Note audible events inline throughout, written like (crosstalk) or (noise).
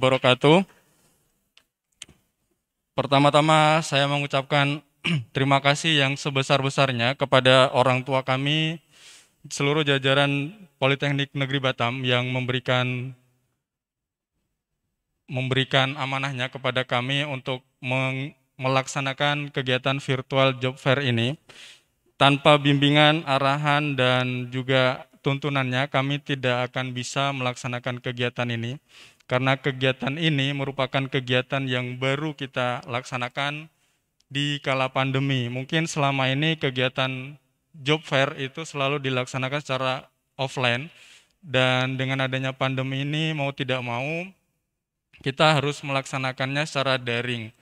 wabarakatuh. Pertama-tama saya mengucapkan (clears throat) terima kasih yang sebesar-besarnya kepada orang tua kami, seluruh jajaran Politeknik Negeri Batam yang memberikan memberikan amanahnya kepada kami untuk melaksanakan kegiatan virtual job fair ini. Tanpa bimbingan, arahan, dan juga tuntunannya, kami tidak akan bisa melaksanakan kegiatan ini karena kegiatan ini merupakan kegiatan yang baru kita laksanakan di kala pandemi. Mungkin selama ini kegiatan job fair itu selalu dilaksanakan secara offline dan dengan adanya pandemi ini mau tidak mau kita harus melaksanakannya secara daring.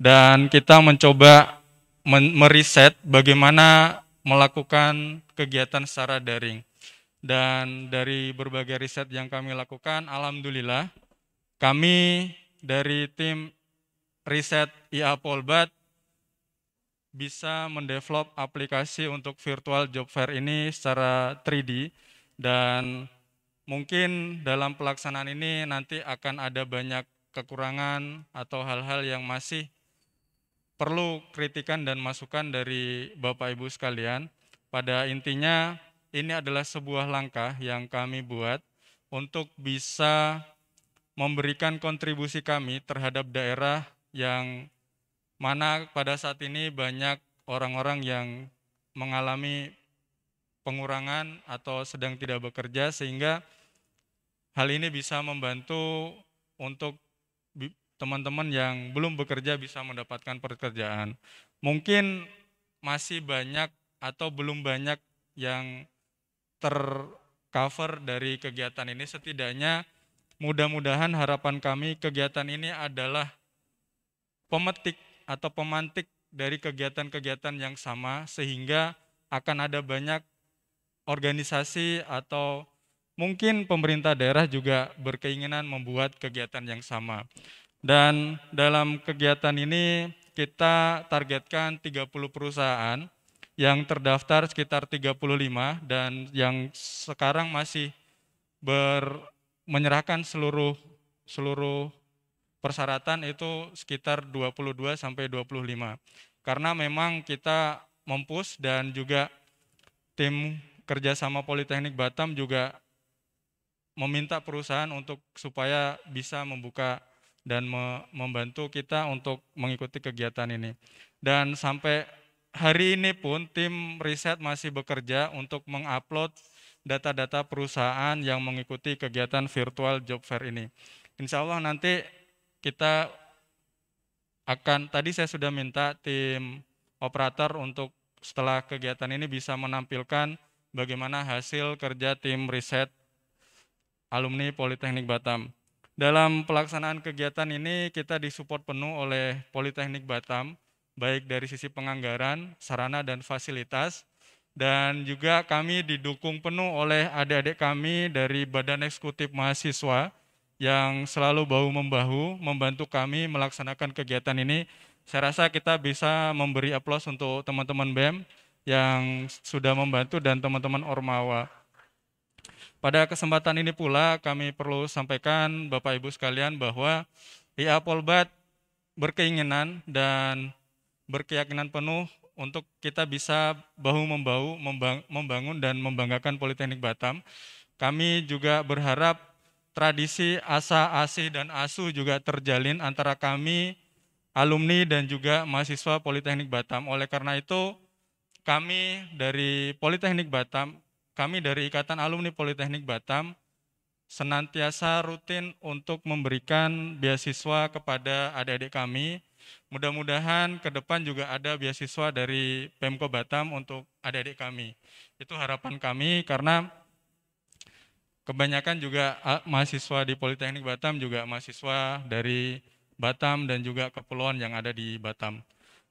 Dan kita mencoba men meriset bagaimana melakukan kegiatan secara daring. Dan dari berbagai riset yang kami lakukan, alhamdulillah kami dari tim riset IA Polbat bisa mendevelop aplikasi untuk virtual job fair ini secara 3D dan mungkin dalam pelaksanaan ini nanti akan ada banyak kekurangan atau hal-hal yang masih perlu kritikan dan masukan dari Bapak Ibu sekalian. Pada intinya ini adalah sebuah langkah yang kami buat untuk bisa memberikan kontribusi kami terhadap daerah yang mana pada saat ini banyak orang-orang yang mengalami pengurangan atau sedang tidak bekerja sehingga hal ini bisa membantu untuk teman-teman yang belum bekerja bisa mendapatkan pekerjaan. Mungkin masih banyak atau belum banyak yang tercover dari kegiatan ini setidaknya Mudah-mudahan harapan kami kegiatan ini adalah pemetik atau pemantik dari kegiatan-kegiatan yang sama sehingga akan ada banyak organisasi atau mungkin pemerintah daerah juga berkeinginan membuat kegiatan yang sama. Dan dalam kegiatan ini kita targetkan 30 perusahaan yang terdaftar sekitar 35 dan yang sekarang masih ber menyerahkan seluruh seluruh persyaratan itu sekitar 22 sampai 25. Karena memang kita mempus dan juga tim kerjasama Politeknik Batam juga meminta perusahaan untuk supaya bisa membuka dan me membantu kita untuk mengikuti kegiatan ini. Dan sampai hari ini pun tim riset masih bekerja untuk mengupload data-data perusahaan yang mengikuti kegiatan virtual job fair ini. Insya Allah nanti kita akan, tadi saya sudah minta tim operator untuk setelah kegiatan ini bisa menampilkan bagaimana hasil kerja tim riset alumni Politeknik Batam. Dalam pelaksanaan kegiatan ini kita disupport penuh oleh Politeknik Batam, baik dari sisi penganggaran, sarana dan fasilitas, dan juga kami didukung penuh oleh adik-adik kami dari Badan Eksekutif Mahasiswa yang selalu bahu membahu membantu kami melaksanakan kegiatan ini. Saya rasa kita bisa memberi aplaus untuk teman-teman BEM yang sudah membantu dan teman-teman Ormawa. Pada kesempatan ini pula kami perlu sampaikan Bapak Ibu sekalian bahwa IA Polbat berkeinginan dan berkeyakinan penuh untuk kita bisa bahu membahu membangun dan membanggakan Politeknik Batam. Kami juga berharap tradisi asa, asi dan asu juga terjalin antara kami alumni dan juga mahasiswa Politeknik Batam. Oleh karena itu, kami dari Politeknik Batam, kami dari Ikatan Alumni Politeknik Batam senantiasa rutin untuk memberikan beasiswa kepada adik-adik kami Mudah-mudahan ke depan juga ada beasiswa dari Pemko Batam untuk adik-adik kami. Itu harapan kami karena kebanyakan juga ah, mahasiswa di Politeknik Batam juga mahasiswa dari Batam dan juga kepulauan yang ada di Batam.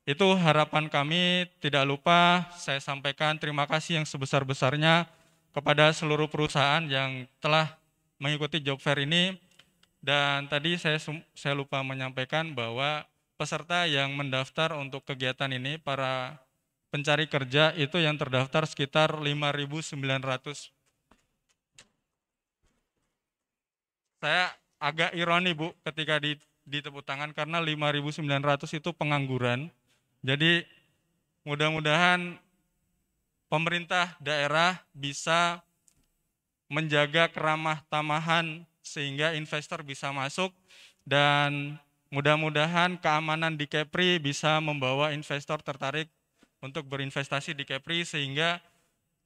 Itu harapan kami, tidak lupa saya sampaikan terima kasih yang sebesar-besarnya kepada seluruh perusahaan yang telah mengikuti job fair ini. Dan tadi saya saya lupa menyampaikan bahwa peserta yang mendaftar untuk kegiatan ini, para pencari kerja itu yang terdaftar sekitar 5.900. Saya agak ironi Bu ketika di ditepuk tangan karena 5.900 itu pengangguran. Jadi mudah-mudahan pemerintah daerah bisa menjaga keramah tamahan sehingga investor bisa masuk dan Mudah-mudahan keamanan di Kepri bisa membawa investor tertarik untuk berinvestasi di Kepri sehingga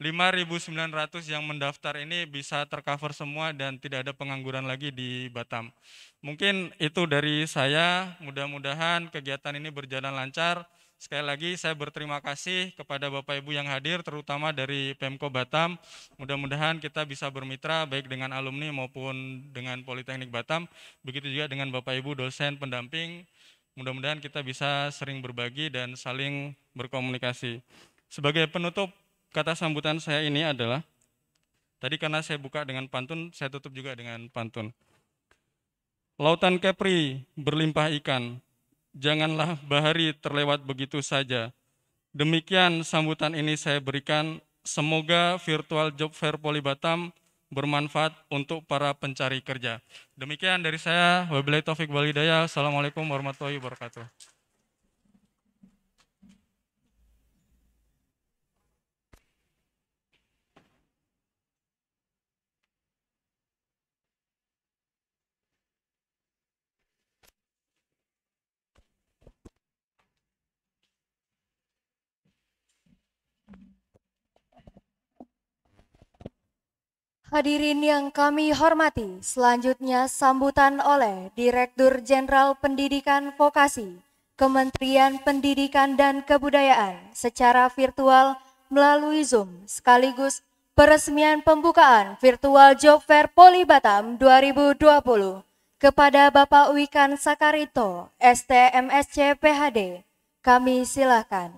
5.900 yang mendaftar ini bisa tercover semua dan tidak ada pengangguran lagi di Batam. Mungkin itu dari saya, mudah-mudahan kegiatan ini berjalan lancar. Sekali lagi saya berterima kasih kepada Bapak Ibu yang hadir terutama dari Pemko Batam. Mudah-mudahan kita bisa bermitra baik dengan alumni maupun dengan Politeknik Batam. Begitu juga dengan Bapak Ibu dosen pendamping. Mudah-mudahan kita bisa sering berbagi dan saling berkomunikasi. Sebagai penutup kata sambutan saya ini adalah tadi karena saya buka dengan pantun, saya tutup juga dengan pantun. Lautan Kepri berlimpah ikan, janganlah bahari terlewat begitu saja. Demikian sambutan ini saya berikan. Semoga virtual job fair Poli Batam bermanfaat untuk para pencari kerja. Demikian dari saya, wabillahi taufik walhidayah. Assalamualaikum warahmatullahi wabarakatuh. Hadirin yang kami hormati, selanjutnya sambutan oleh Direktur Jenderal Pendidikan Vokasi, Kementerian Pendidikan dan Kebudayaan secara virtual melalui Zoom sekaligus peresmian pembukaan Virtual Job Fair Poli Batam 2020 kepada Bapak Wikan Sakarito, STMSC PHD. Kami silakan.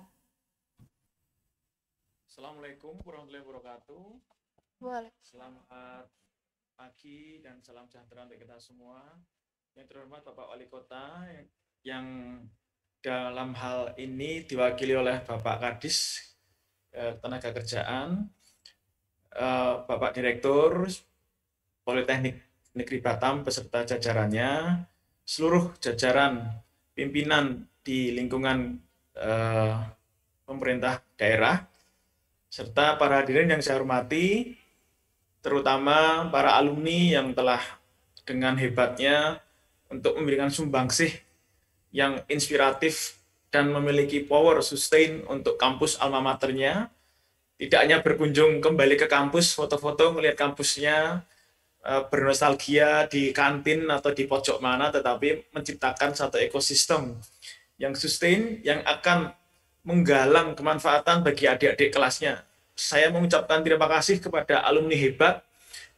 Assalamualaikum warahmatullahi wabarakatuh. Boleh. Selamat pagi dan salam sejahtera untuk kita semua. Yang terhormat Bapak Wali Kota yang, dalam hal ini diwakili oleh Bapak Kadis eh, Tenaga Kerjaan, eh, Bapak Direktur Politeknik Negeri Batam beserta jajarannya, seluruh jajaran pimpinan di lingkungan eh, pemerintah daerah, serta para hadirin yang saya hormati, terutama para alumni yang telah dengan hebatnya untuk memberikan sumbangsih yang inspiratif dan memiliki power sustain untuk kampus alma maternya. Tidak hanya berkunjung kembali ke kampus, foto-foto melihat kampusnya, eh, bernostalgia di kantin atau di pojok mana, tetapi menciptakan satu ekosistem yang sustain, yang akan menggalang kemanfaatan bagi adik-adik kelasnya saya mengucapkan terima kasih kepada alumni hebat.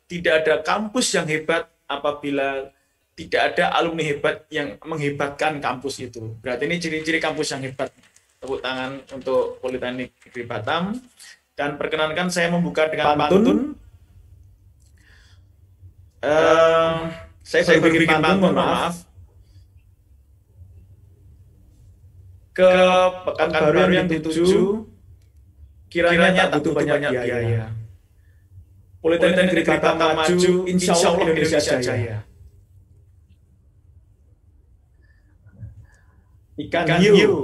Tidak ada kampus yang hebat apabila tidak ada alumni hebat yang menghebatkan kampus itu. Berarti ini ciri-ciri kampus yang hebat. Tepuk tangan untuk Politeknik Negeri Batam. Dan perkenankan saya membuka dengan pantun. pantun. Uh, saya saya bikin pantun, mohon maaf. maaf. Ke pekan yang, yang dituju, Kiranya, Kiranya tak butuh banyak, banyak biaya. biaya. Politeknik dan Negeri kita maju, insya Allah Indonesia jaya. jaya. Ikan, Ikan hiu, hiu.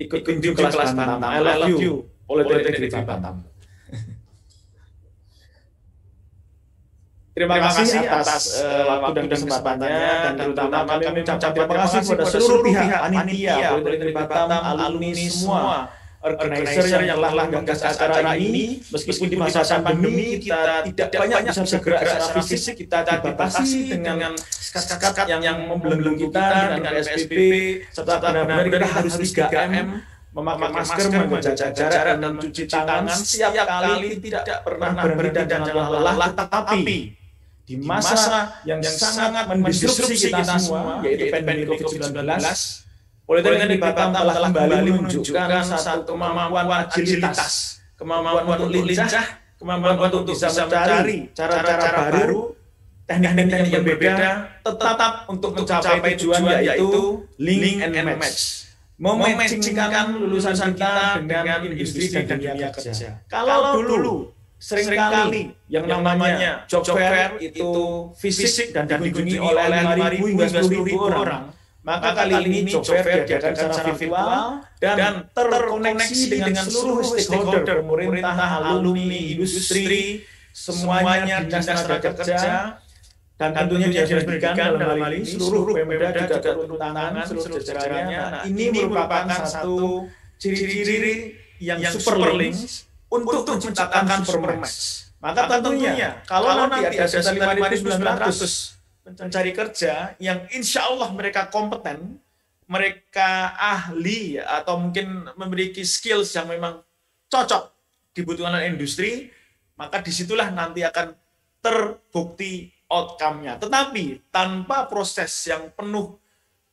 ikut kunjung kelas, kelas Batam. I love you, you. Politeknik Negeri Batam. Terima, terima kasih atas uh, waktu dan kesempatannya dan terutama kami ucapkan terima kasih kepada seluruh pihak panitia, panitia Politeknik Batam, alumni semua organizer yang telah menggagas acara ini meskipun di masa pandemi kita tidak banyak bisa bergerak secara fisik kita dibatasi dengan skat-skat yang, membelenggu kita dengan SPP serta benar-benar harus 3M memakai masker, menjaga jarak dan mencuci tangan setiap kali tidak pernah berhenti dan jangan lelah tetapi di masa yang sangat mendisrupsi kita semua yaitu pandemi COVID-19 Politeknik Batam telah kembali menunjukkan satu kemampuan agilitas, kemampuan untuk lincah, kemampuan untuk bisa mencari cara-cara baru, teknik-teknik yang berbeda, tetap untuk mencapai tujuan yaitu link and match. Memancingkan lulusan kita dengan industri dan dunia kerja. Kalau dulu seringkali yang namanya job fair itu fisik dan dikunjungi oleh 5.000 hingga 10.000 orang, maka kali ini Jover diadakan secara virtual dan, dan terkoneksi dengan seluruh stakeholder pemerintah, alumni, industri, semuanya dinas tenaga kerja, dan tentunya dinas pendidikan dalam hal ini seluruh Pemda juga turun tangan seluruh jajarannya. Nah, nah ini merupakan satu ciri-ciri yang, super links untuk, menciptakan supermax. Maka tentunya kalau, nanti ada 5.900 mencari kerja yang insya Allah mereka kompeten, mereka ahli atau mungkin memiliki skills yang memang cocok dibutuhkan industri, maka disitulah nanti akan terbukti outcome-nya. Tetapi tanpa proses yang penuh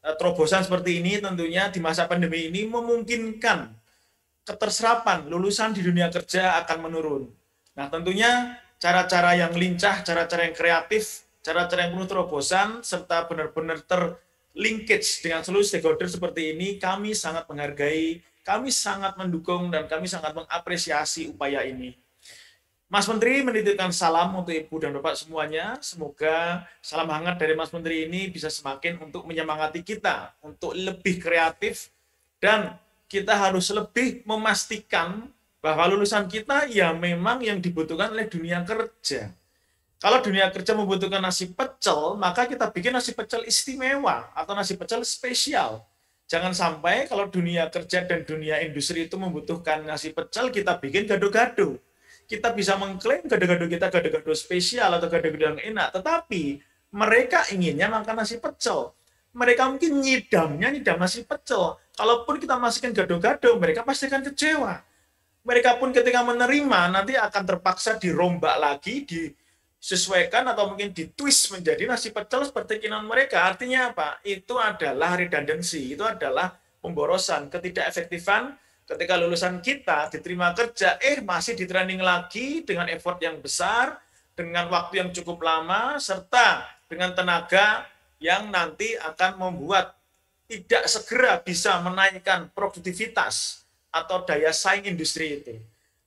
eh, terobosan seperti ini tentunya di masa pandemi ini memungkinkan keterserapan lulusan di dunia kerja akan menurun. Nah tentunya cara-cara yang lincah, cara-cara yang kreatif cara-cara yang penuh terobosan serta benar-benar terlinkage dengan seluruh stakeholder seperti ini, kami sangat menghargai, kami sangat mendukung, dan kami sangat mengapresiasi upaya ini. Mas Menteri menitipkan salam untuk Ibu dan Bapak semuanya. Semoga salam hangat dari Mas Menteri ini bisa semakin untuk menyemangati kita untuk lebih kreatif dan kita harus lebih memastikan bahwa lulusan kita ya memang yang dibutuhkan oleh dunia kerja kalau dunia kerja membutuhkan nasi pecel, maka kita bikin nasi pecel istimewa atau nasi pecel spesial. Jangan sampai kalau dunia kerja dan dunia industri itu membutuhkan nasi pecel, kita bikin gado-gado. Kita bisa mengklaim gado-gado kita gado-gado spesial atau gado-gado yang enak. Tetapi mereka inginnya makan nasi pecel. Mereka mungkin nyidamnya nyidam nasi pecel. Kalaupun kita masukkan gado-gado, mereka pasti akan kecewa. Mereka pun ketika menerima, nanti akan terpaksa dirombak lagi, di disesuaikan atau mungkin ditwist menjadi nasi pecel seperti keinginan mereka. Artinya apa? Itu adalah redundancy, itu adalah pemborosan, ketidakefektifan ketika lulusan kita diterima kerja, eh masih di training lagi dengan effort yang besar, dengan waktu yang cukup lama, serta dengan tenaga yang nanti akan membuat tidak segera bisa menaikkan produktivitas atau daya saing industri itu.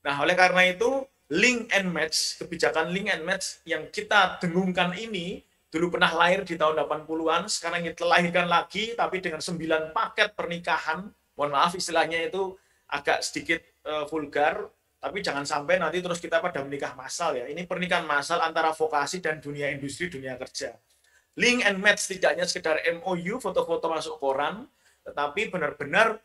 Nah, oleh karena itu, link and match, kebijakan link and match yang kita dengungkan ini dulu pernah lahir di tahun 80-an, sekarang kita lahirkan lagi tapi dengan 9 paket pernikahan. Mohon maaf istilahnya itu agak sedikit uh, vulgar, tapi jangan sampai nanti terus kita pada menikah massal ya. Ini pernikahan massal antara vokasi dan dunia industri, dunia kerja. Link and match tidaknya sekedar MOU, foto-foto masuk koran, tetapi benar-benar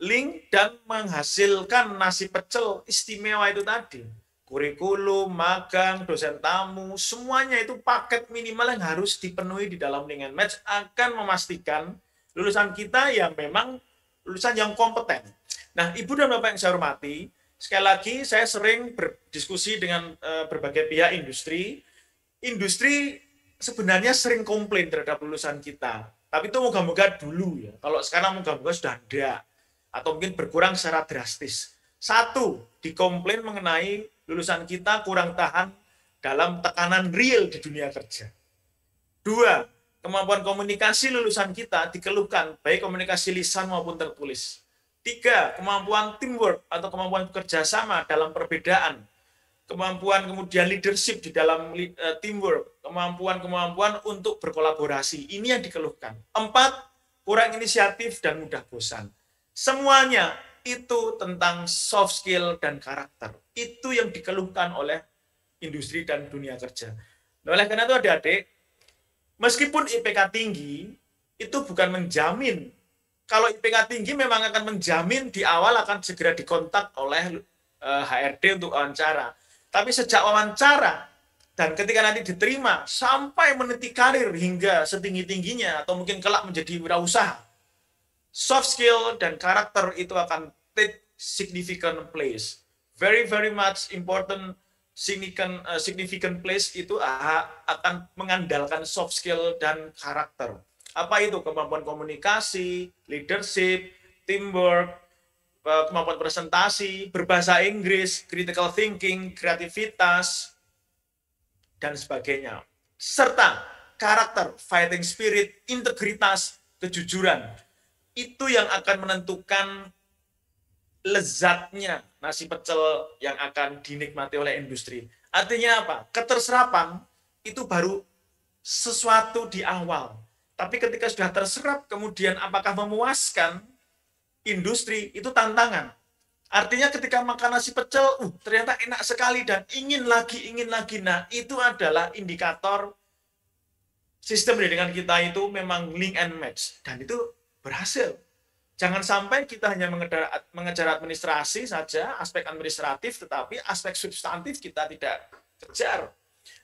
link dan menghasilkan nasi pecel istimewa itu tadi. Kurikulum, magang, dosen tamu, semuanya itu paket minimal yang harus dipenuhi di dalam link and match akan memastikan lulusan kita yang memang lulusan yang kompeten. Nah, Ibu dan Bapak yang saya hormati, sekali lagi saya sering berdiskusi dengan eh, berbagai pihak industri. Industri sebenarnya sering komplain terhadap lulusan kita. Tapi itu moga-moga dulu ya. Kalau sekarang moga-moga sudah ada atau mungkin berkurang secara drastis. Satu, dikomplain mengenai lulusan kita kurang tahan dalam tekanan real di dunia kerja. Dua, kemampuan komunikasi lulusan kita dikeluhkan, baik komunikasi lisan maupun tertulis. Tiga, kemampuan teamwork atau kemampuan bekerja sama dalam perbedaan. Kemampuan kemudian leadership di dalam eh, teamwork, kemampuan-kemampuan untuk berkolaborasi. Ini yang dikeluhkan. Empat, kurang inisiatif dan mudah bosan. Semuanya itu tentang soft skill dan karakter. Itu yang dikeluhkan oleh industri dan dunia kerja. Nah, oleh karena itu adik-adik, meskipun IPK tinggi, itu bukan menjamin. Kalau IPK tinggi memang akan menjamin di awal akan segera dikontak oleh HRD eh, untuk wawancara. Tapi sejak wawancara dan ketika nanti diterima sampai meniti karir hingga setinggi-tingginya atau mungkin kelak menjadi wirausaha, soft skill dan karakter itu akan take significant place. Very very much important significant uh, significant place itu akan mengandalkan soft skill dan karakter. Apa itu kemampuan komunikasi, leadership, teamwork, eh, kemampuan presentasi, berbahasa Inggris, critical thinking, kreativitas, dan sebagainya. Serta karakter, fighting spirit, integritas, kejujuran, itu yang akan menentukan lezatnya nasi pecel yang akan dinikmati oleh industri. Artinya apa? Keterserapan itu baru sesuatu di awal. Tapi ketika sudah terserap, kemudian apakah memuaskan industri itu tantangan. Artinya ketika makan nasi pecel, uh, ternyata enak sekali dan ingin lagi, ingin lagi. Nah, itu adalah indikator sistem pendidikan kita itu memang link and match. Dan itu berhasil. Jangan sampai kita hanya mengejar mengejar administrasi saja, aspek administratif, tetapi aspek substantif kita tidak kejar.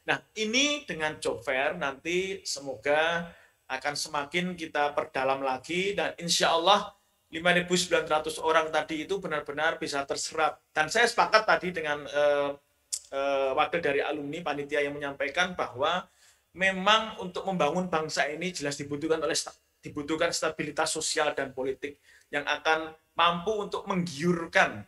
Nah, ini dengan job fair nanti semoga akan semakin kita perdalam lagi dan insya Allah 5.900 orang tadi itu benar-benar bisa terserap. Dan saya sepakat tadi dengan uh, uh, wakil dari alumni panitia yang menyampaikan bahwa memang untuk membangun bangsa ini jelas dibutuhkan oleh dibutuhkan stabilitas sosial dan politik yang akan mampu untuk menggiurkan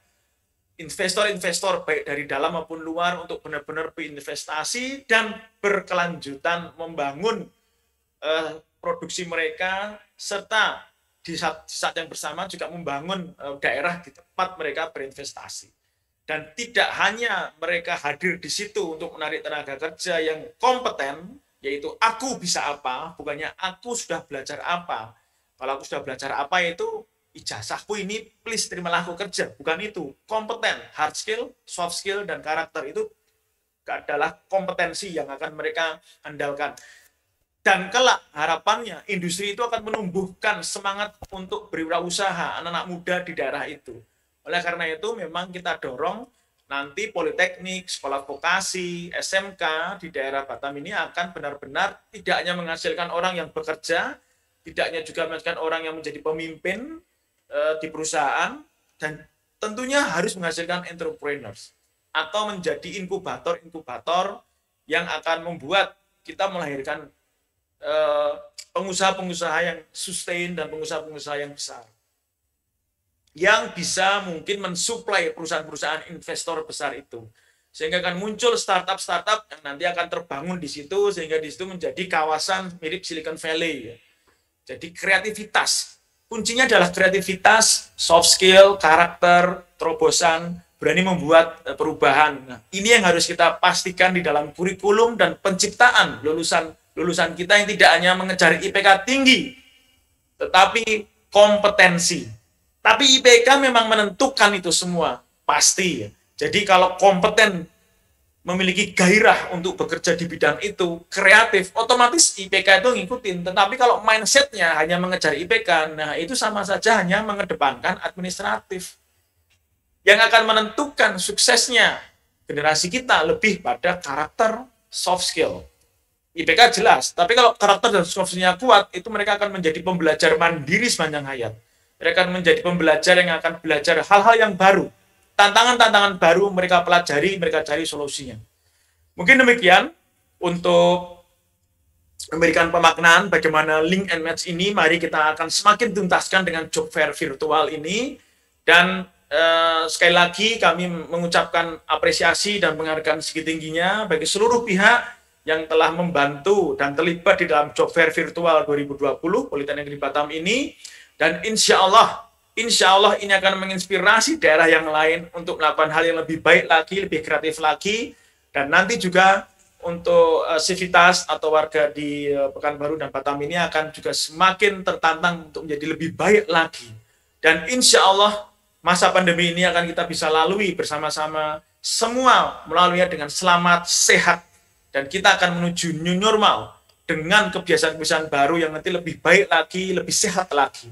investor-investor baik dari dalam maupun luar untuk benar-benar berinvestasi dan berkelanjutan membangun eh, produksi mereka serta di saat, di saat yang bersama juga membangun eh, daerah di tempat mereka berinvestasi dan tidak hanya mereka hadir di situ untuk menarik tenaga kerja yang kompeten yaitu aku bisa apa, bukannya aku sudah belajar apa. Kalau aku sudah belajar apa itu ijazahku ini please terimalah aku kerja, bukan itu. Kompeten, hard skill, soft skill dan karakter itu adalah kompetensi yang akan mereka andalkan. Dan kelak harapannya industri itu akan menumbuhkan semangat untuk berwirausaha anak-anak muda di daerah itu. Oleh karena itu memang kita dorong nanti politeknik, sekolah vokasi, SMK di daerah Batam ini akan benar-benar tidak hanya menghasilkan orang yang bekerja, tidak hanya juga menghasilkan orang yang menjadi pemimpin e, di perusahaan, dan tentunya harus menghasilkan entrepreneurs atau menjadi inkubator-inkubator yang akan membuat kita melahirkan eh, pengusaha-pengusaha yang sustain dan pengusaha-pengusaha yang besar yang bisa mungkin mensuplai perusahaan-perusahaan investor besar itu. Sehingga akan muncul startup-startup yang nanti akan terbangun di situ, sehingga di situ menjadi kawasan mirip Silicon Valley. Ya. Jadi kreativitas. Kuncinya adalah kreativitas, soft skill, karakter, terobosan, berani membuat eh, perubahan. Nah, ini yang harus kita pastikan di dalam kurikulum dan penciptaan lulusan lulusan kita yang tidak hanya mengejar IPK tinggi, tetapi kompetensi tapi IPK memang menentukan itu semua, pasti. Jadi kalau kompeten memiliki gairah untuk bekerja di bidang itu, kreatif, otomatis IPK itu ngikutin. Tetapi kalau mindsetnya hanya mengejar IPK, nah itu sama saja hanya mengedepankan administratif. Yang akan menentukan suksesnya generasi kita lebih pada karakter soft skill. IPK jelas, tapi kalau karakter dan soft skillnya kuat, itu mereka akan menjadi pembelajar mandiri sepanjang hayat mereka menjadi pembelajar yang akan belajar hal-hal yang baru. Tantangan-tantangan baru mereka pelajari, mereka cari solusinya. Mungkin demikian untuk memberikan pemaknaan bagaimana link and match ini. Mari kita akan semakin tuntaskan dengan job fair virtual ini. Dan eh, sekali lagi kami mengucapkan apresiasi dan segi tingginya bagi seluruh pihak yang telah membantu dan terlibat di dalam job fair virtual 2020 Politeknik Batam ini. Dan insya Allah, insya Allah ini akan menginspirasi daerah yang lain untuk melakukan hal yang lebih baik lagi, lebih kreatif lagi, dan nanti juga untuk uh, civitas atau warga di uh, Pekanbaru dan Batam ini akan juga semakin tertantang untuk menjadi lebih baik lagi. Dan insya Allah masa pandemi ini akan kita bisa lalui bersama-sama semua melaluinya dengan selamat, sehat, dan kita akan menuju new normal dengan kebiasaan-kebiasaan baru yang nanti lebih baik lagi, lebih sehat lagi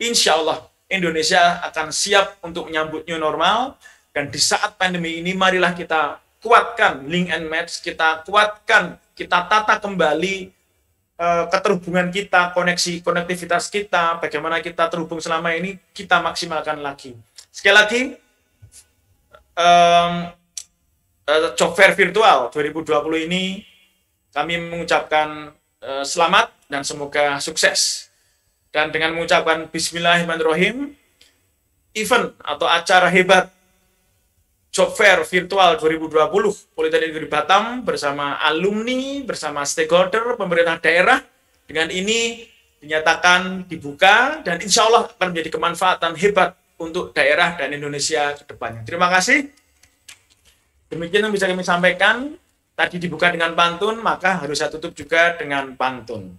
insya Allah Indonesia akan siap untuk menyambut new normal. Dan di saat pandemi ini, marilah kita kuatkan link and match, kita kuatkan, kita tata kembali uh, keterhubungan kita, koneksi, konektivitas kita, bagaimana kita terhubung selama ini, kita maksimalkan lagi. Sekali lagi, um, uh, job fair virtual 2020 ini kami mengucapkan uh, selamat dan semoga sukses dan dengan mengucapkan Bismillahirrahmanirrahim event atau acara hebat Job Fair Virtual 2020 Politeknik Negeri Batam bersama alumni, bersama stakeholder, pemerintah daerah. Dengan ini dinyatakan dibuka dan insya Allah akan menjadi kemanfaatan hebat untuk daerah dan Indonesia ke depannya. Terima kasih. Demikian yang bisa kami sampaikan. Tadi dibuka dengan pantun, maka harus saya tutup juga dengan pantun.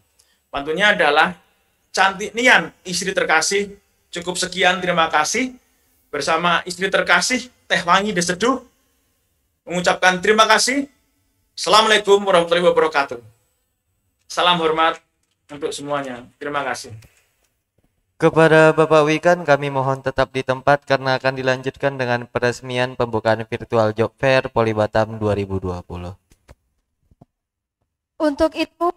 Pantunnya adalah cantik nian istri terkasih cukup sekian terima kasih bersama istri terkasih teh wangi diseduh mengucapkan terima kasih Assalamualaikum warahmatullahi wabarakatuh salam hormat untuk semuanya terima kasih kepada Bapak Wikan kami mohon tetap di tempat karena akan dilanjutkan dengan peresmian pembukaan virtual job fair Polibatam 2020 untuk itu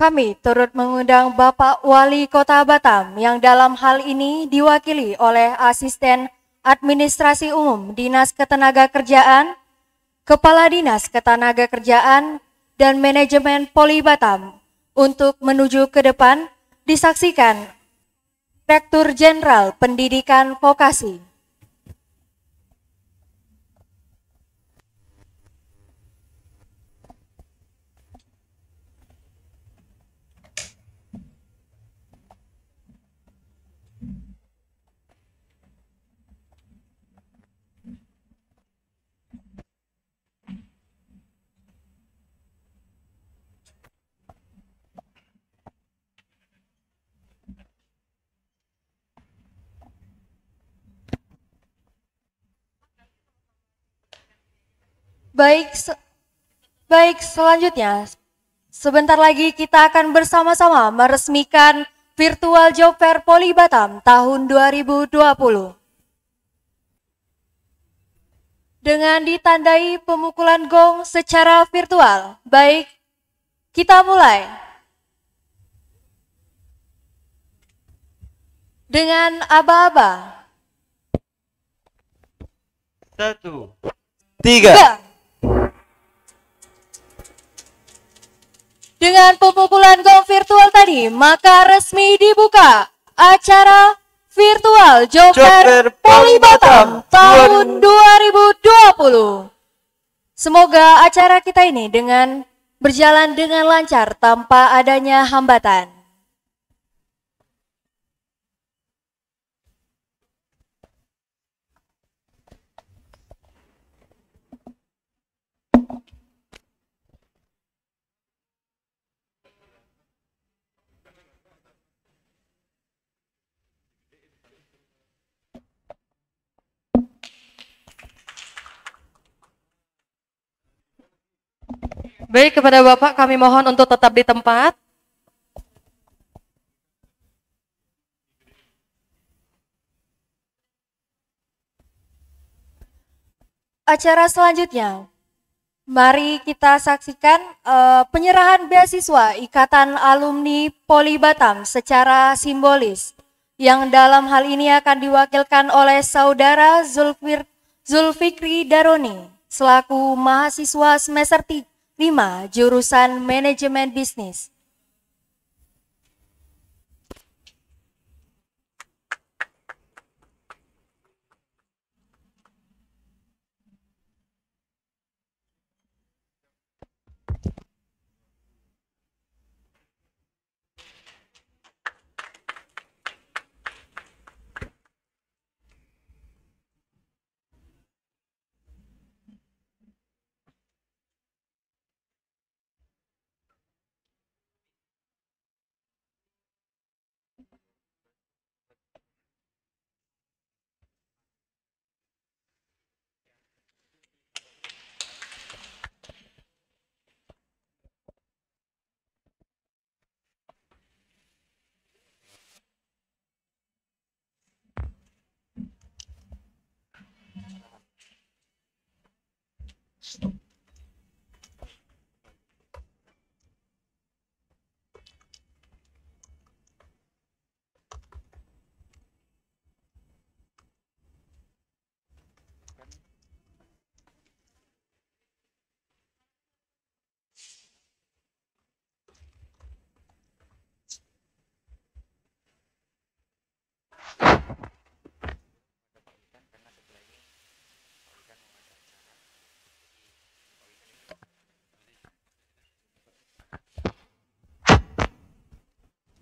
kami turut mengundang Bapak Wali Kota Batam yang dalam hal ini diwakili oleh Asisten Administrasi Umum Dinas Ketenagakerjaan, Kepala Dinas Ketenagakerjaan, dan Manajemen Poli Batam untuk menuju ke depan disaksikan Rektur Jenderal Pendidikan Vokasi. Baik, se baik selanjutnya sebentar lagi kita akan bersama-sama meresmikan Virtual Job Fair Poli Batam tahun 2020. Dengan ditandai pemukulan gong secara virtual, baik kita mulai. Dengan aba-aba. Satu, tiga. tiga. Dengan pemukulan gong virtual tadi, maka resmi dibuka acara virtual Joker, Joker Polibatam tahun 2020. Semoga acara kita ini dengan berjalan dengan lancar tanpa adanya hambatan. Baik kepada Bapak kami mohon untuk tetap di tempat. Acara selanjutnya, mari kita saksikan uh, penyerahan beasiswa Ikatan Alumni Poli Batam secara simbolis yang dalam hal ini akan diwakilkan oleh saudara Zulfir, Zulfikri Daroni selaku mahasiswa semester 3 5. Jurusan Manajemen Bisnis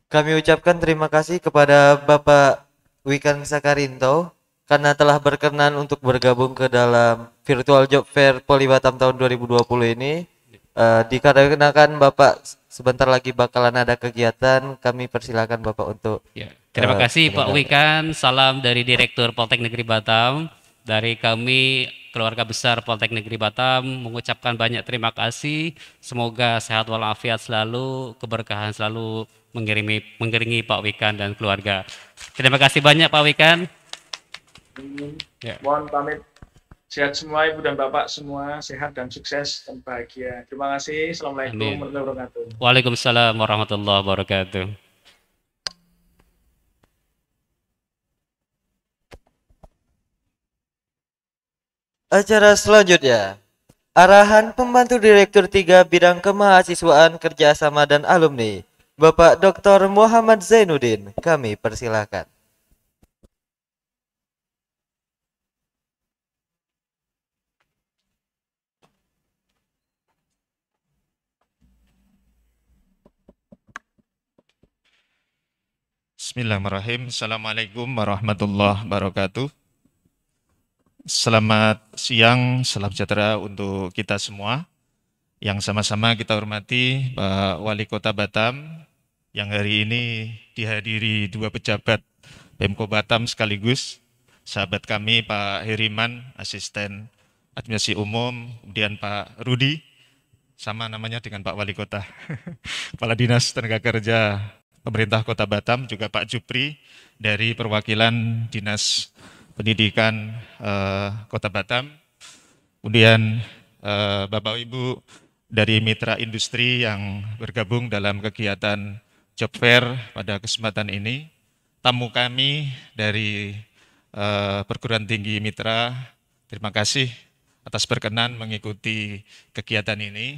Kami ucapkan terima kasih kepada Bapak Wikan Sakarinto karena telah berkenan untuk bergabung ke dalam virtual job fair Poli Batam tahun 2020 ini. Uh, dikarenakan Bapak sebentar lagi bakalan ada kegiatan, kami persilakan Bapak untuk. Ya. Terima uh, kasih Pak Wikan. Salam dari Direktur Poltek Negeri Batam. Dari kami keluarga besar Poltek Negeri Batam mengucapkan banyak terima kasih. Semoga sehat walafiat selalu, keberkahan selalu mengirimi, mengiringi Pak Wikan dan keluarga. Terima kasih banyak Pak Wikan. Ya. Mohon pamit sehat semua ibu dan bapak semua sehat dan sukses dan bahagia. Terima kasih. Assalamualaikum warahmatullahi wabarakatuh. Waalaikumsalam warahmatullahi wabarakatuh. Acara selanjutnya, arahan pembantu direktur 3 bidang kemahasiswaan kerjasama dan alumni Bapak Dr. Muhammad Zainuddin, kami persilahkan. Bismillahirrahmanirrahim. Assalamualaikum warahmatullahi wabarakatuh. Selamat siang, salam sejahtera untuk kita semua yang sama-sama kita hormati Pak Wali Kota Batam yang hari ini dihadiri dua pejabat Pemko Batam sekaligus sahabat kami Pak Heriman asisten administrasi umum kemudian Pak Rudi sama namanya dengan Pak Wali Kota (laughs) Kepala Dinas Tenaga Kerja Pemerintah Kota Batam juga Pak Jupri dari perwakilan Dinas Pendidikan eh, Kota Batam kemudian eh, Bapak Ibu dari mitra industri yang bergabung dalam kegiatan job fair pada kesempatan ini. Tamu kami dari uh, perguruan tinggi mitra, terima kasih atas berkenan mengikuti kegiatan ini.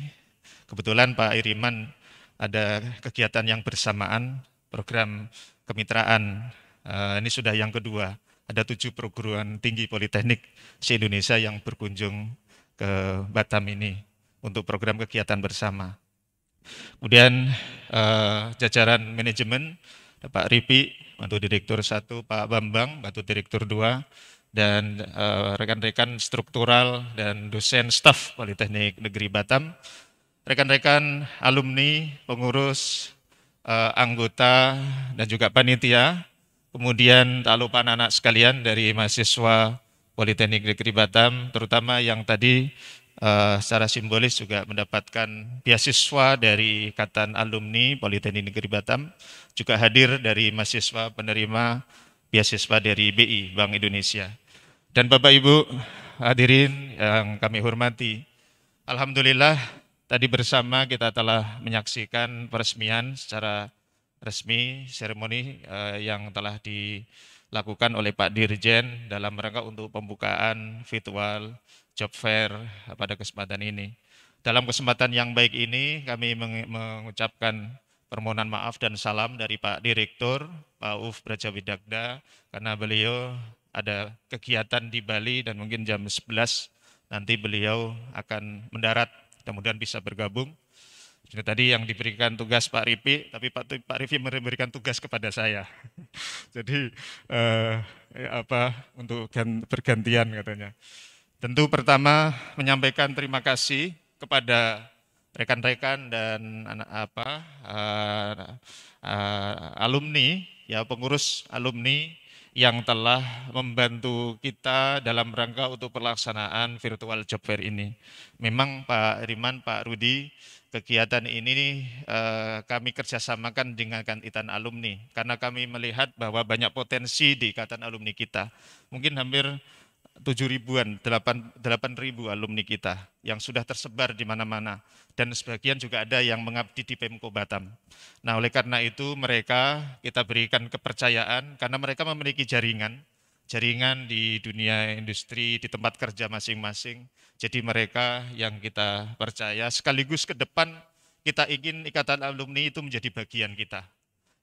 Kebetulan Pak Iriman ada kegiatan yang bersamaan, program kemitraan. Uh, ini sudah yang kedua, ada tujuh perguruan tinggi politeknik se-Indonesia yang berkunjung ke Batam ini untuk program kegiatan bersama. Kemudian eh, jajaran manajemen, Pak Ripi, Bantu Direktur 1, Pak Bambang, Bantu Direktur 2, dan eh, rekan-rekan eh, struktural dan dosen staf Politeknik Negeri Batam, rekan-rekan alumni, pengurus, eh, anggota, dan juga panitia, kemudian tak lupa anak-anak sekalian dari mahasiswa Politeknik Negeri Batam, terutama yang tadi uh, secara simbolis juga mendapatkan beasiswa dari Ikatan Alumni Politeknik Negeri Batam, juga hadir dari mahasiswa penerima beasiswa dari BI Bank Indonesia. Dan Bapak Ibu hadirin yang kami hormati, Alhamdulillah tadi bersama kita telah menyaksikan peresmian secara resmi seremoni uh, yang telah di dilakukan oleh Pak Dirjen dalam rangka untuk pembukaan virtual job fair pada kesempatan ini. Dalam kesempatan yang baik ini kami mengucapkan permohonan maaf dan salam dari Pak Direktur Pak Uf Brajawidagda karena beliau ada kegiatan di Bali dan mungkin jam 11 nanti beliau akan mendarat kemudian bisa bergabung jadi tadi yang diberikan tugas Pak Ripi, tapi Pak, Pak Ripi memberikan tugas kepada saya. (laughs) Jadi eh, eh, apa untuk bergantian katanya. Tentu pertama menyampaikan terima kasih kepada rekan-rekan dan anak apa uh, uh, alumni ya pengurus alumni yang telah membantu kita dalam rangka untuk pelaksanaan virtual job fair ini. Memang Pak Riman, Pak Rudi, kegiatan ini eh, kami kerjasamakan dengan Itan Alumni karena kami melihat bahwa banyak potensi di Ikatan Alumni kita. Mungkin hampir tujuh ribuan, delapan, delapan ribu alumni kita yang sudah tersebar di mana-mana. Dan sebagian juga ada yang mengabdi di Pemko Batam. Nah oleh karena itu mereka kita berikan kepercayaan karena mereka memiliki jaringan, jaringan di dunia industri, di tempat kerja masing-masing. Jadi mereka yang kita percaya sekaligus ke depan kita ingin ikatan alumni itu menjadi bagian kita.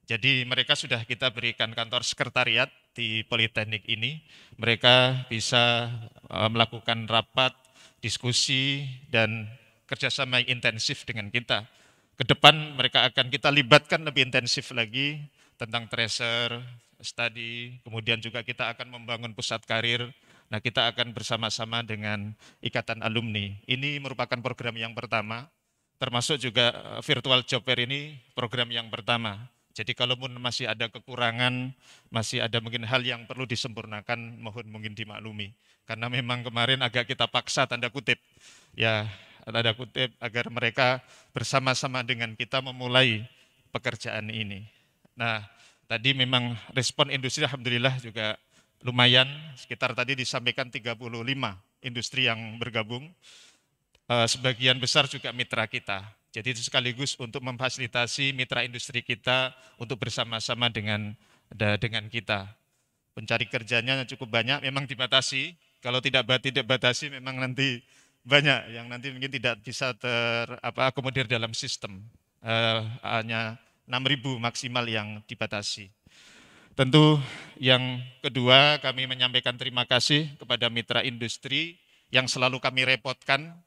Jadi mereka sudah kita berikan kantor sekretariat di Politeknik ini. Mereka bisa e, melakukan rapat, diskusi, dan kerjasama yang intensif dengan kita. Kedepan mereka akan kita libatkan lebih intensif lagi tentang tracer, study, kemudian juga kita akan membangun pusat karir. Nah kita akan bersama-sama dengan Ikatan Alumni. Ini merupakan program yang pertama, termasuk juga e, virtual job fair ini program yang pertama. Jadi kalau masih ada kekurangan, masih ada mungkin hal yang perlu disempurnakan, mohon mungkin dimaklumi. Karena memang kemarin agak kita paksa tanda kutip, ya tanda kutip agar mereka bersama-sama dengan kita memulai pekerjaan ini. Nah, tadi memang respon industri alhamdulillah juga lumayan, sekitar tadi disampaikan 35 industri yang bergabung. Eh, sebagian besar juga mitra kita, jadi itu sekaligus untuk memfasilitasi mitra industri kita untuk bersama-sama dengan dengan kita. Pencari kerjanya cukup banyak, memang dibatasi. Kalau tidak tidak batasi memang nanti banyak yang nanti mungkin tidak bisa ter dalam sistem. Uh, hanya 6.000 maksimal yang dibatasi. Tentu yang kedua kami menyampaikan terima kasih kepada mitra industri yang selalu kami repotkan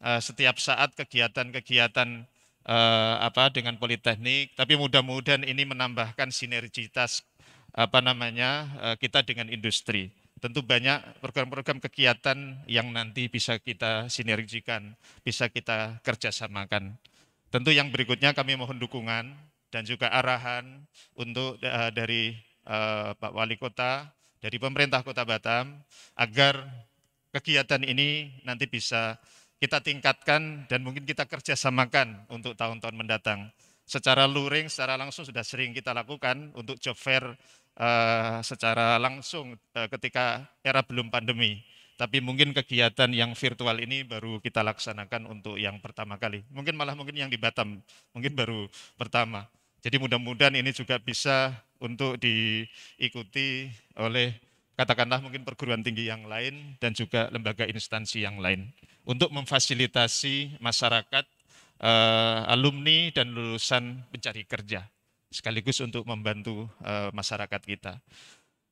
Eh, setiap saat kegiatan-kegiatan eh, apa dengan politeknik tapi mudah-mudahan ini menambahkan sinergitas apa namanya eh, kita dengan industri tentu banyak program-program kegiatan yang nanti bisa kita sinergikan bisa kita kerjasamakan tentu yang berikutnya kami mohon dukungan dan juga arahan untuk dari Pak Wali Kota dari pemerintah Kota Batam agar kegiatan ini nanti bisa kita tingkatkan dan mungkin kita kerjasamakan untuk tahun-tahun mendatang. Secara luring, secara langsung sudah sering kita lakukan untuk job fair uh, secara langsung uh, ketika era belum pandemi. Tapi mungkin kegiatan yang virtual ini baru kita laksanakan untuk yang pertama kali. Mungkin malah mungkin yang di Batam, mungkin baru pertama. Jadi mudah-mudahan ini juga bisa untuk diikuti oleh katakanlah mungkin perguruan tinggi yang lain dan juga lembaga instansi yang lain untuk memfasilitasi masyarakat uh, alumni dan lulusan pencari kerja sekaligus untuk membantu uh, masyarakat kita.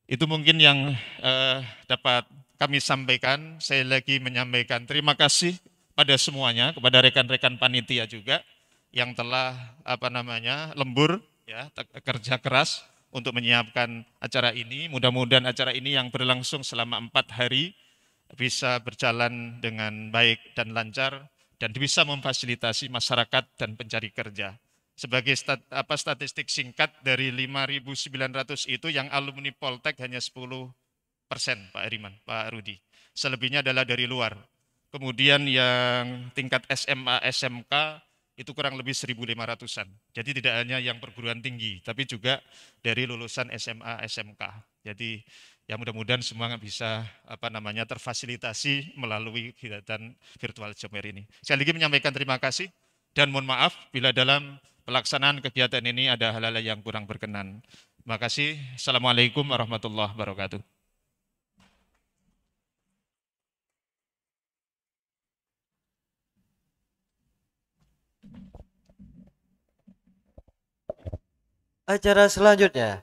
Itu mungkin yang uh, dapat kami sampaikan. Saya lagi menyampaikan terima kasih pada semuanya, kepada rekan-rekan panitia juga yang telah apa namanya lembur ya kerja keras untuk menyiapkan acara ini. Mudah-mudahan acara ini yang berlangsung selama empat hari bisa berjalan dengan baik dan lancar dan bisa memfasilitasi masyarakat dan pencari kerja. Sebagai stat, apa, statistik singkat dari 5.900 itu yang alumni Poltek hanya 10 persen Pak Eriman, Pak Rudi. Selebihnya adalah dari luar. Kemudian yang tingkat SMA, SMK itu kurang lebih 1.500-an. Jadi tidak hanya yang perguruan tinggi, tapi juga dari lulusan SMA, SMK. Jadi ya mudah-mudahan semua bisa apa namanya terfasilitasi melalui kegiatan virtual Jomer ini. Sekali lagi menyampaikan terima kasih dan mohon maaf bila dalam pelaksanaan kegiatan ini ada hal-hal yang kurang berkenan. Terima kasih. Assalamualaikum warahmatullahi wabarakatuh. Acara selanjutnya,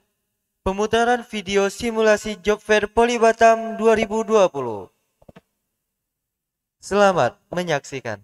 pemutaran video simulasi job fair Poli Batam 2020. Selamat menyaksikan.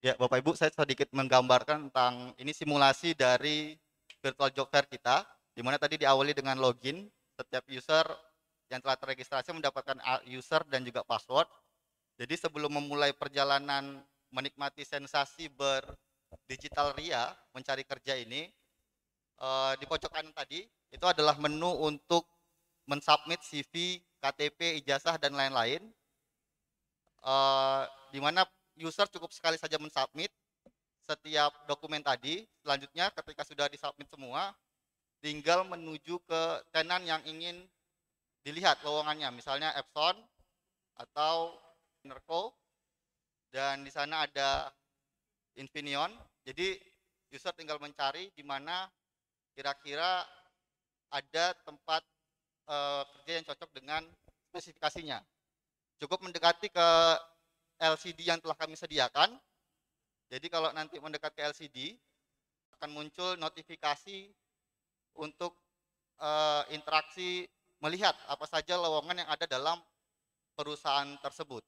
Ya, Bapak Ibu, saya sedikit menggambarkan tentang ini simulasi dari virtual job fair kita, di mana tadi diawali dengan login, setiap user yang telah terregistrasi mendapatkan user dan juga password. Jadi sebelum memulai perjalanan menikmati sensasi berdigital ria mencari kerja ini, eh, di pojok kanan tadi itu adalah menu untuk mensubmit CV, KTP, ijazah dan lain-lain. Eh, di mana user cukup sekali saja mensubmit setiap dokumen tadi. Selanjutnya ketika sudah disubmit semua, tinggal menuju ke tenan yang ingin dilihat lowongannya. Misalnya Epson atau Nerco. Dan di sana ada Infineon. Jadi user tinggal mencari di mana kira-kira ada tempat uh, kerja yang cocok dengan spesifikasinya. Cukup mendekati ke LCD yang telah kami sediakan. Jadi kalau nanti mendekat ke LCD akan muncul notifikasi untuk uh, interaksi melihat apa saja lowongan yang ada dalam perusahaan tersebut.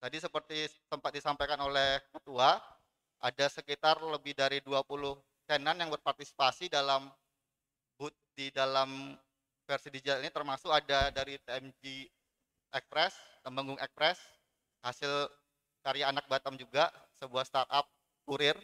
Tadi seperti sempat disampaikan oleh ketua, ada sekitar lebih dari 20 tenan yang berpartisipasi dalam boot di dalam versi digital ini termasuk ada dari TMG Express, Temenggung Express, hasil karya anak Batam juga, sebuah startup kurir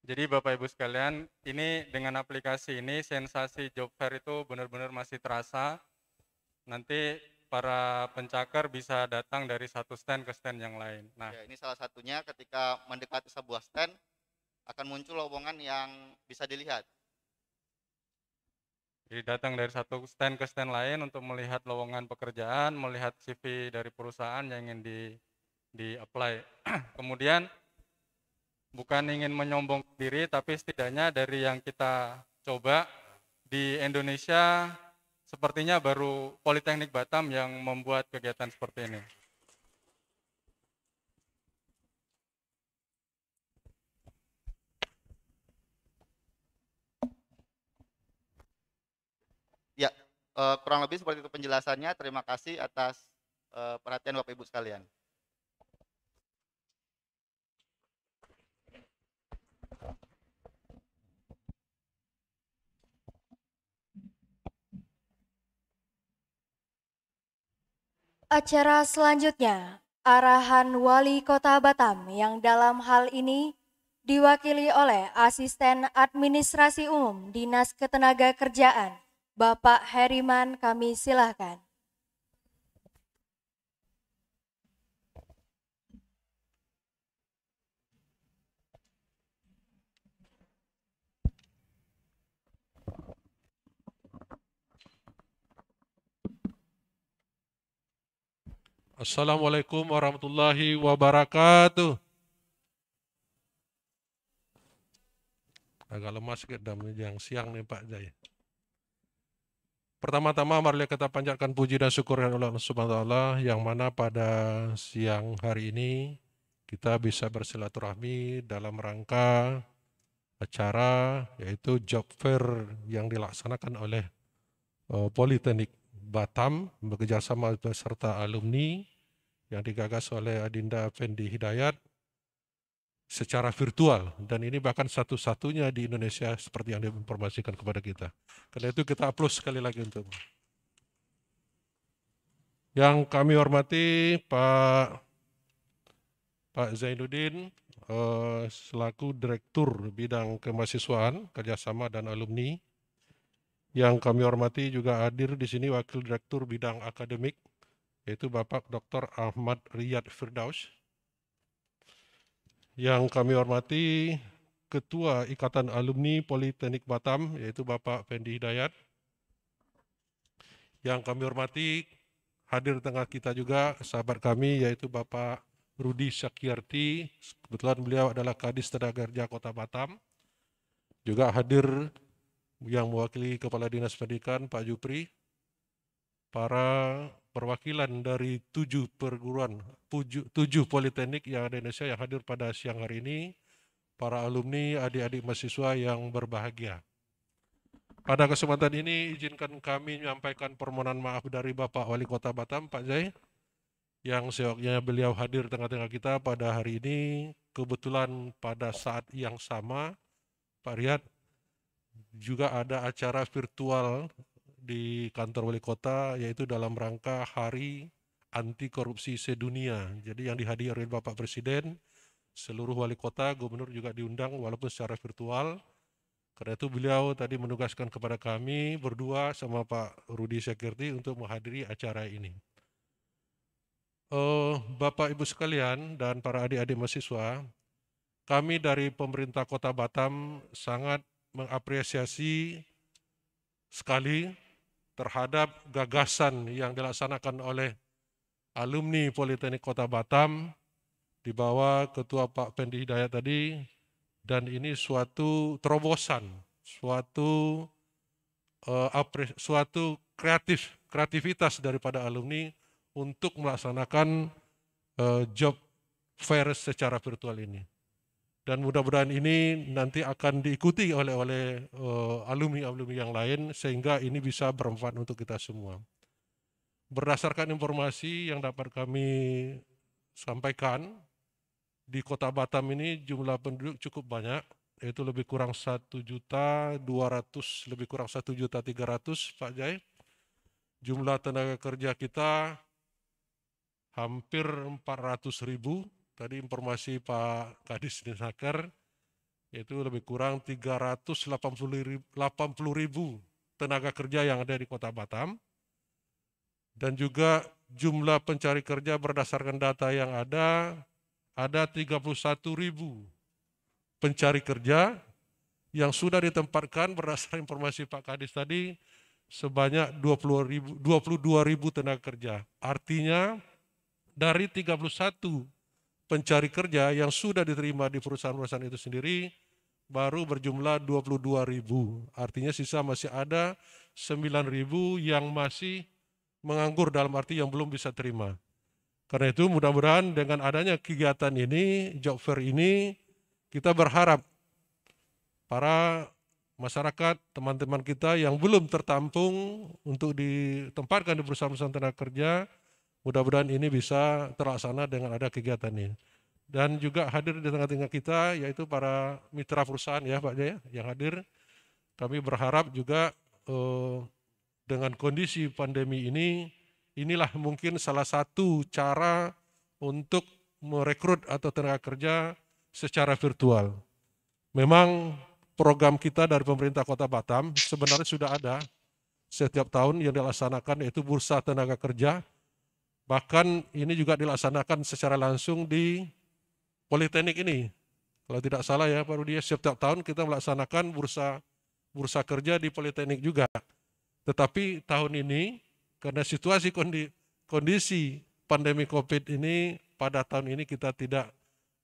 Jadi Bapak Ibu sekalian, ini dengan aplikasi ini sensasi job fair itu benar-benar masih terasa. Nanti para pencakar bisa datang dari satu stand ke stand yang lain. Nah, ya, ini salah satunya ketika mendekati sebuah stand akan muncul lowongan yang bisa dilihat. Jadi datang dari satu stand ke stand lain untuk melihat lowongan pekerjaan, melihat CV dari perusahaan yang ingin di di apply. (clears throat) Kemudian bukan ingin menyombong diri tapi setidaknya dari yang kita coba di Indonesia sepertinya baru Politeknik Batam yang membuat kegiatan seperti ini. Ya, eh, kurang lebih seperti itu penjelasannya. Terima kasih atas eh, perhatian Bapak Ibu sekalian. Acara selanjutnya, arahan wali kota Batam yang dalam hal ini diwakili oleh Asisten Administrasi Umum Dinas Ketenagakerjaan Bapak Heriman kami silahkan. Assalamualaikum warahmatullahi wabarakatuh. Agak lemas sedikit dalam yang siang nih Pak Jaya. Pertama-tama marilah kita panjatkan puji dan syukur kepada Allah Subhanahu wa yang mana pada siang hari ini kita bisa bersilaturahmi dalam rangka acara yaitu job fair yang dilaksanakan oleh eh, Politeknik Batam bekerjasama beserta alumni yang digagas oleh Adinda Fendi Hidayat secara virtual dan ini bahkan satu-satunya di Indonesia seperti yang diinformasikan kepada kita. Karena itu kita upload sekali lagi untuk yang kami hormati Pak Pak Zainuddin eh, selaku Direktur Bidang Kemahasiswaan Kerjasama dan Alumni yang kami hormati juga hadir di sini Wakil Direktur Bidang Akademik yaitu Bapak Dr. Ahmad Riyad Firdaus yang kami hormati Ketua Ikatan Alumni Politeknik Batam yaitu Bapak Fendi Hidayat. Yang kami hormati hadir di tengah kita juga sahabat kami yaitu Bapak Rudi Syakiarti, kebetulan beliau adalah Kadis Tenaga Kerja Kota Batam. Juga hadir yang mewakili Kepala Dinas Pendidikan Pak Jupri, para perwakilan dari tujuh perguruan, tujuh, tujuh politeknik yang ada di Indonesia yang hadir pada siang hari ini, para alumni, adik-adik mahasiswa yang berbahagia. Pada kesempatan ini izinkan kami menyampaikan permohonan maaf dari Bapak Wali Kota Batam, Pak Zai, yang seoknya beliau hadir tengah-tengah kita pada hari ini. Kebetulan pada saat yang sama, Pak Riyad, juga ada acara virtual di kantor wali kota yaitu dalam rangka hari anti korupsi sedunia. Jadi yang dihadiri oleh Bapak Presiden, seluruh wali kota, gubernur juga diundang walaupun secara virtual. Karena itu beliau tadi menugaskan kepada kami berdua sama Pak Rudi Sekirti untuk menghadiri acara ini. Uh, Bapak Ibu sekalian dan para adik-adik mahasiswa, kami dari pemerintah Kota Batam sangat mengapresiasi sekali terhadap gagasan yang dilaksanakan oleh alumni Politeknik Kota Batam di bawah Ketua Pak Pendi Hidayat tadi dan ini suatu terobosan, suatu uh, suatu kreatif kreativitas daripada alumni untuk melaksanakan uh, job fair secara virtual ini dan mudah-mudahan ini nanti akan diikuti oleh oleh alumni eh, alumni-alumni yang lain sehingga ini bisa bermanfaat untuk kita semua. Berdasarkan informasi yang dapat kami sampaikan di Kota Batam ini jumlah penduduk cukup banyak yaitu lebih kurang 1 juta 200 lebih kurang 1 juta 300 Pak Jai. Jumlah tenaga kerja kita hampir 400 ribu tadi informasi Pak Kadis Dinhaker yaitu lebih kurang 380 ribu tenaga kerja yang ada di kota Batam dan juga jumlah pencari kerja berdasarkan data yang ada ada 31 ribu pencari kerja yang sudah ditempatkan berdasarkan informasi Pak Kadis tadi sebanyak 20 ribu, 22 ribu tenaga kerja. Artinya dari 31 pencari kerja yang sudah diterima di perusahaan-perusahaan itu sendiri baru berjumlah 22 ribu. Artinya sisa masih ada 9 ribu yang masih menganggur dalam arti yang belum bisa terima. Karena itu mudah-mudahan dengan adanya kegiatan ini, job fair ini, kita berharap para masyarakat, teman-teman kita yang belum tertampung untuk ditempatkan di perusahaan-perusahaan tenaga kerja, Mudah-mudahan ini bisa terlaksana dengan ada kegiatan ini. Dan juga hadir di tengah-tengah kita yaitu para mitra perusahaan ya Pak Jaya yang hadir. Kami berharap juga eh, dengan kondisi pandemi ini, inilah mungkin salah satu cara untuk merekrut atau tenaga kerja secara virtual. Memang program kita dari pemerintah kota Batam sebenarnya sudah ada setiap tahun yang dilaksanakan yaitu bursa tenaga kerja Bahkan ini juga dilaksanakan secara langsung di Politeknik ini. Kalau tidak salah ya, baru dia setiap tahun kita melaksanakan bursa bursa kerja di Politeknik juga. Tetapi tahun ini karena situasi kondi, kondisi pandemi COVID ini pada tahun ini kita tidak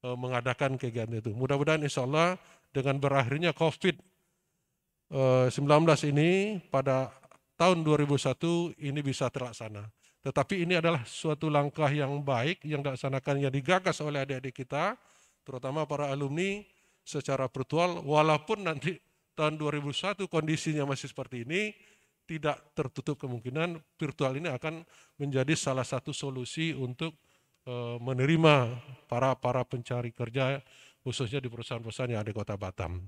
e, mengadakan kegiatan itu. Mudah-mudahan insya Allah dengan berakhirnya COVID-19 eh, ini pada tahun 2001 ini bisa terlaksana. Tetapi ini adalah suatu langkah yang baik yang dilaksanakan yang digagas oleh adik-adik kita, terutama para alumni secara virtual walaupun nanti tahun 2001 kondisinya masih seperti ini, tidak tertutup kemungkinan virtual ini akan menjadi salah satu solusi untuk eh, menerima para para pencari kerja khususnya di perusahaan-perusahaan yang ada di Kota Batam.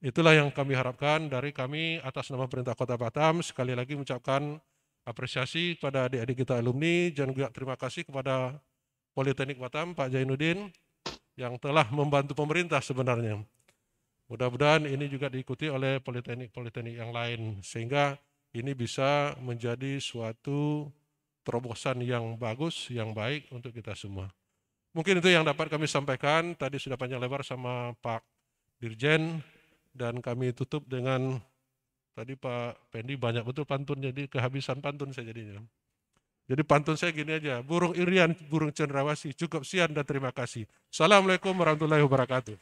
Itulah yang kami harapkan dari kami atas nama perintah Kota Batam sekali lagi mengucapkan apresiasi kepada adik-adik kita alumni dan juga terima kasih kepada Politeknik Batam Pak Jainuddin yang telah membantu pemerintah sebenarnya. Mudah-mudahan ini juga diikuti oleh politeknik-politeknik yang lain sehingga ini bisa menjadi suatu terobosan yang bagus, yang baik untuk kita semua. Mungkin itu yang dapat kami sampaikan. Tadi sudah panjang lebar sama Pak Dirjen dan kami tutup dengan Tadi Pak Pendi banyak betul pantun, jadi kehabisan pantun saya jadinya. Jadi pantun saya gini aja, burung irian, burung cendrawasi cukup sian dan terima kasih. Assalamualaikum warahmatullahi wabarakatuh.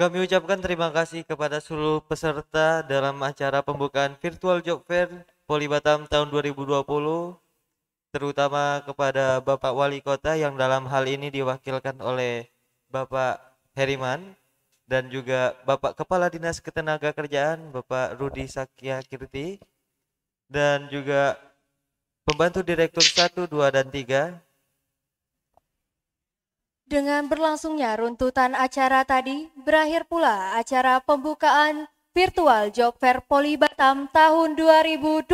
Kami ucapkan terima kasih kepada seluruh peserta dalam acara pembukaan Virtual Job Fair Polibatam tahun 2020 terutama kepada Bapak Wali Kota yang dalam hal ini diwakilkan oleh Bapak Heriman dan juga Bapak Kepala Dinas Ketenaga Kerjaan Bapak Rudi Sakya Kirti dan juga pembantu Direktur 1, 2, dan 3 dengan berlangsungnya runtutan acara tadi, berakhir pula acara pembukaan virtual Job Fair Poli Batam tahun 2020.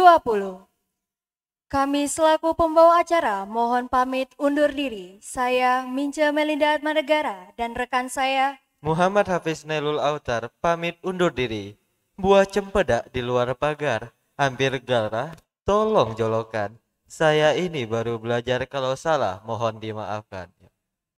Kami selaku pembawa acara mohon pamit undur diri. Saya Minja Melinda Atmanegara dan rekan saya Muhammad Hafiz Nailul Autar pamit undur diri. Buah cempedak di luar pagar, hampir garah, tolong jolokan. Saya ini baru belajar kalau salah, mohon dimaafkan.